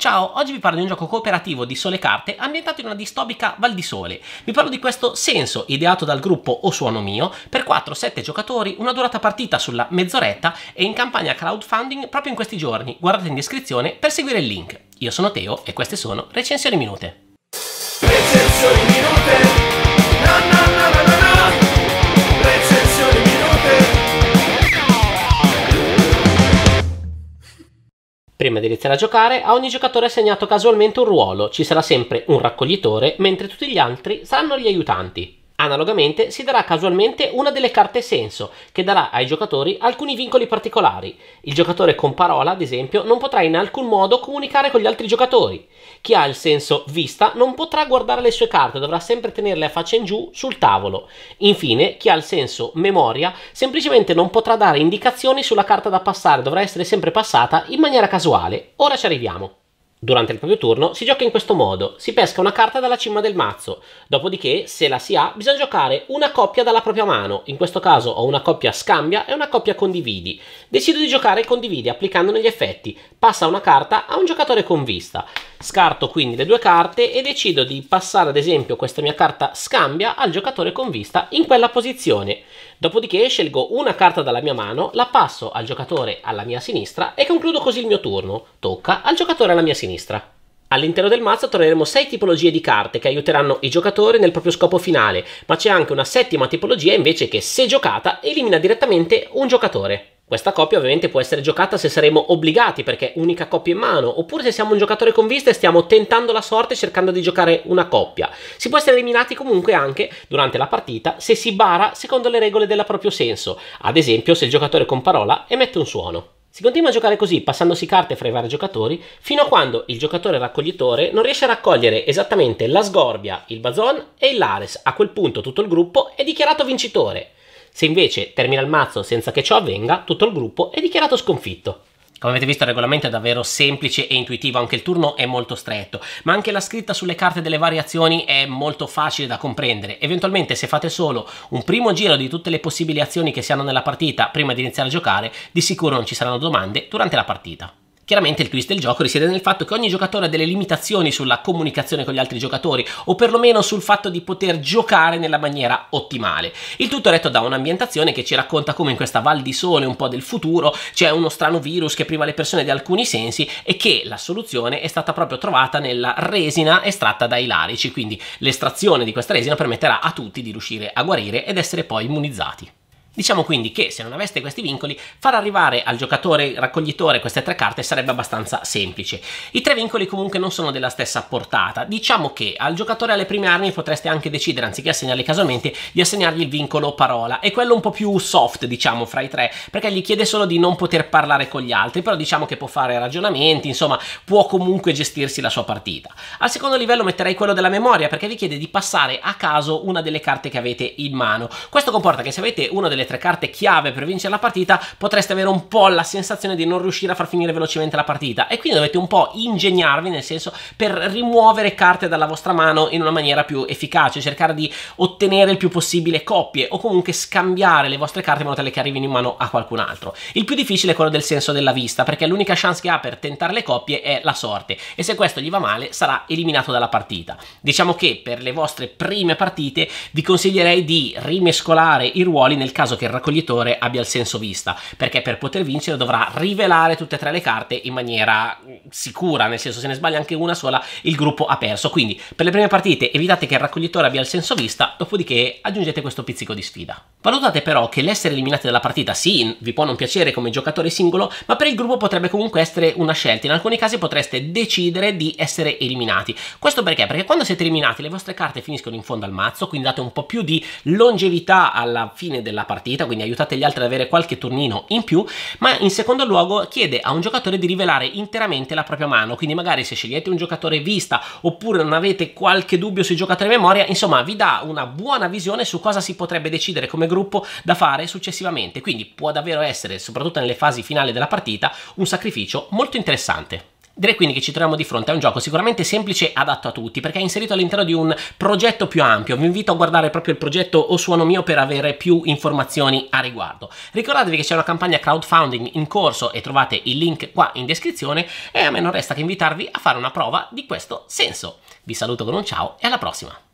Ciao, oggi vi parlo di un gioco cooperativo di sole carte ambientato in una distopica Val di Sole. Vi parlo di questo senso, ideato dal gruppo O Suono Mio, per 4-7 giocatori, una durata partita sulla mezz'oretta e in campagna crowdfunding proprio in questi giorni. Guardate in descrizione per seguire il link. Io sono Teo e queste sono Recensioni Minute. Recensioni Minute! Prima di iniziare a giocare, a ogni giocatore è assegnato casualmente un ruolo, ci sarà sempre un raccoglitore, mentre tutti gli altri saranno gli aiutanti. Analogamente si darà casualmente una delle carte senso, che darà ai giocatori alcuni vincoli particolari. Il giocatore con parola, ad esempio, non potrà in alcun modo comunicare con gli altri giocatori. Chi ha il senso vista non potrà guardare le sue carte, dovrà sempre tenerle a faccia in giù sul tavolo. Infine, chi ha il senso memoria semplicemente non potrà dare indicazioni sulla carta da passare, dovrà essere sempre passata in maniera casuale. Ora ci arriviamo. Durante il proprio turno si gioca in questo modo, si pesca una carta dalla cima del mazzo, dopodiché se la si ha bisogna giocare una coppia dalla propria mano, in questo caso ho una coppia scambia e una coppia condividi. Decido di giocare condividi applicandone gli effetti, passa una carta a un giocatore con vista. Scarto quindi le due carte e decido di passare ad esempio questa mia carta scambia al giocatore con vista in quella posizione. Dopodiché scelgo una carta dalla mia mano, la passo al giocatore alla mia sinistra e concludo così il mio turno. Tocca al giocatore alla mia sinistra. All'interno del mazzo troveremo 6 tipologie di carte che aiuteranno i giocatori nel proprio scopo finale, ma c'è anche una settima tipologia invece che se giocata elimina direttamente un giocatore. Questa coppia ovviamente può essere giocata se saremo obbligati perché unica coppia in mano, oppure se siamo un giocatore con vista e stiamo tentando la sorte cercando di giocare una coppia. Si può essere eliminati comunque anche durante la partita se si bara secondo le regole del proprio senso, ad esempio se il giocatore con parola emette un suono. Si continua a giocare così, passandosi carte fra i vari giocatori, fino a quando il giocatore raccoglitore non riesce a raccogliere esattamente la sgorbia, il bazon e il lares. A quel punto tutto il gruppo è dichiarato vincitore. Se invece termina il mazzo senza che ciò avvenga, tutto il gruppo è dichiarato sconfitto. Come avete visto il regolamento è davvero semplice e intuitivo, anche il turno è molto stretto, ma anche la scritta sulle carte delle variazioni è molto facile da comprendere. Eventualmente se fate solo un primo giro di tutte le possibili azioni che si hanno nella partita prima di iniziare a giocare, di sicuro non ci saranno domande durante la partita. Chiaramente il twist del gioco risiede nel fatto che ogni giocatore ha delle limitazioni sulla comunicazione con gli altri giocatori, o perlomeno sul fatto di poter giocare nella maniera ottimale. Il tutto è retto da un'ambientazione che ci racconta come in questa Val di Sole, un po' del futuro, c'è uno strano virus che priva le persone di alcuni sensi e che la soluzione è stata proprio trovata nella resina estratta dai larici, quindi l'estrazione di questa resina permetterà a tutti di riuscire a guarire ed essere poi immunizzati. Diciamo quindi che se non aveste questi vincoli, far arrivare al giocatore raccoglitore queste tre carte sarebbe abbastanza semplice. I tre vincoli comunque non sono della stessa portata. Diciamo che al giocatore alle prime armi potreste anche decidere, anziché assegnarli casualmente, di assegnargli il vincolo parola. È quello un po' più soft, diciamo, fra i tre, perché gli chiede solo di non poter parlare con gli altri, però diciamo che può fare ragionamenti, insomma, può comunque gestirsi la sua partita. Al secondo livello metterei quello della memoria, perché vi chiede di passare a caso una delle carte che avete in mano. Questo comporta che se avete una delle delle tre carte chiave per vincere la partita, potreste avere un po' la sensazione di non riuscire a far finire velocemente la partita e quindi dovete un po' ingegnarvi, nel senso, per rimuovere carte dalla vostra mano in una maniera più efficace, cercare di ottenere il più possibile coppie o comunque scambiare le vostre carte in modo tale che arrivino in mano a qualcun altro. Il più difficile è quello del senso della vista, perché l'unica chance che ha per tentare le coppie è la sorte e se questo gli va male sarà eliminato dalla partita. Diciamo che per le vostre prime partite vi consiglierei di rimescolare i ruoli nel caso caso che il raccoglitore abbia il senso vista, perché per poter vincere dovrà rivelare tutte e tre le carte in maniera mm, sicura, nel senso se ne sbaglia anche una sola il gruppo ha perso. Quindi per le prime partite evitate che il raccoglitore abbia il senso vista, dopodiché aggiungete questo pizzico di sfida. Valutate però che l'essere eliminati dalla partita sì, vi può non piacere come giocatore singolo, ma per il gruppo potrebbe comunque essere una scelta. In alcuni casi potreste decidere di essere eliminati. Questo perché? Perché quando siete eliminati le vostre carte finiscono in fondo al mazzo, quindi date un po' più di longevità alla fine della partita partita, quindi aiutate gli altri ad avere qualche turnino in più, ma in secondo luogo chiede a un giocatore di rivelare interamente la propria mano, quindi magari se scegliete un giocatore vista oppure non avete qualche dubbio sui giocatori memoria, insomma vi dà una buona visione su cosa si potrebbe decidere come gruppo da fare successivamente, quindi può davvero essere, soprattutto nelle fasi finali della partita, un sacrificio molto interessante. Direi quindi che ci troviamo di fronte a un gioco sicuramente semplice e adatto a tutti, perché è inserito all'interno di un progetto più ampio. Vi invito a guardare proprio il progetto O Suono Mio per avere più informazioni a riguardo. Ricordatevi che c'è una campagna crowdfunding in corso e trovate il link qua in descrizione e a me non resta che invitarvi a fare una prova di questo senso. Vi saluto con un ciao e alla prossima!